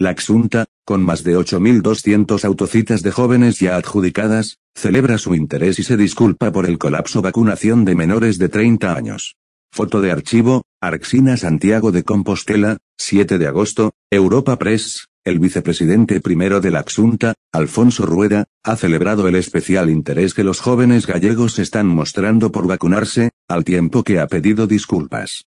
La Xunta, con más de 8.200 autocitas de jóvenes ya adjudicadas, celebra su interés y se disculpa por el colapso vacunación de menores de 30 años. Foto de archivo, Arxina Santiago de Compostela, 7 de agosto, Europa Press, el vicepresidente primero de la Xunta, Alfonso Rueda, ha celebrado el especial interés que los jóvenes gallegos están mostrando por vacunarse, al tiempo que ha pedido disculpas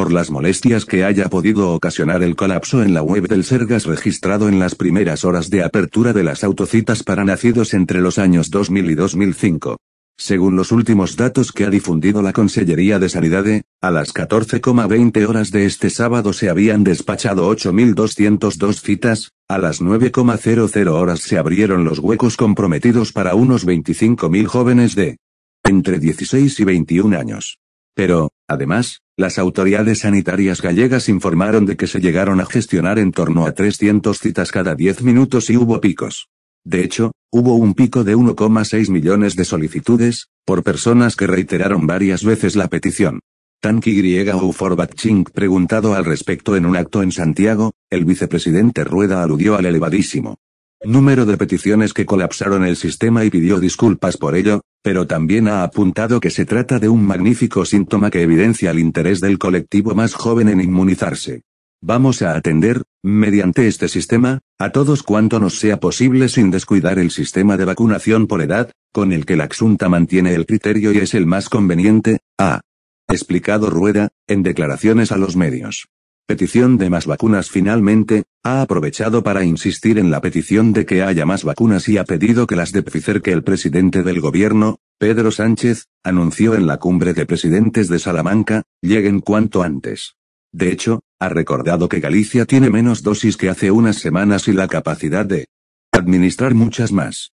por las molestias que haya podido ocasionar el colapso en la web del Sergas registrado en las primeras horas de apertura de las autocitas para nacidos entre los años 2000 y 2005. Según los últimos datos que ha difundido la Consellería de Sanidad, a las 14,20 horas de este sábado se habían despachado 8.202 citas, a las 9,00 horas se abrieron los huecos comprometidos para unos 25.000 jóvenes de entre 16 y 21 años. Pero, además, las autoridades sanitarias gallegas informaron de que se llegaron a gestionar en torno a 300 citas cada 10 minutos y hubo picos. De hecho, hubo un pico de 1,6 millones de solicitudes, por personas que reiteraron varias veces la petición. Tanki griega Uforbatchink preguntado al respecto en un acto en Santiago, el vicepresidente Rueda aludió al elevadísimo número de peticiones que colapsaron el sistema y pidió disculpas por ello, pero también ha apuntado que se trata de un magnífico síntoma que evidencia el interés del colectivo más joven en inmunizarse. Vamos a atender, mediante este sistema, a todos cuanto nos sea posible sin descuidar el sistema de vacunación por edad, con el que la Xunta mantiene el criterio y es el más conveniente, ha explicado Rueda, en declaraciones a los medios petición de más vacunas finalmente, ha aprovechado para insistir en la petición de que haya más vacunas y ha pedido que las de Pfizer que el presidente del gobierno, Pedro Sánchez, anunció en la cumbre de presidentes de Salamanca, lleguen cuanto antes. De hecho, ha recordado que Galicia tiene menos dosis que hace unas semanas y la capacidad de administrar muchas más.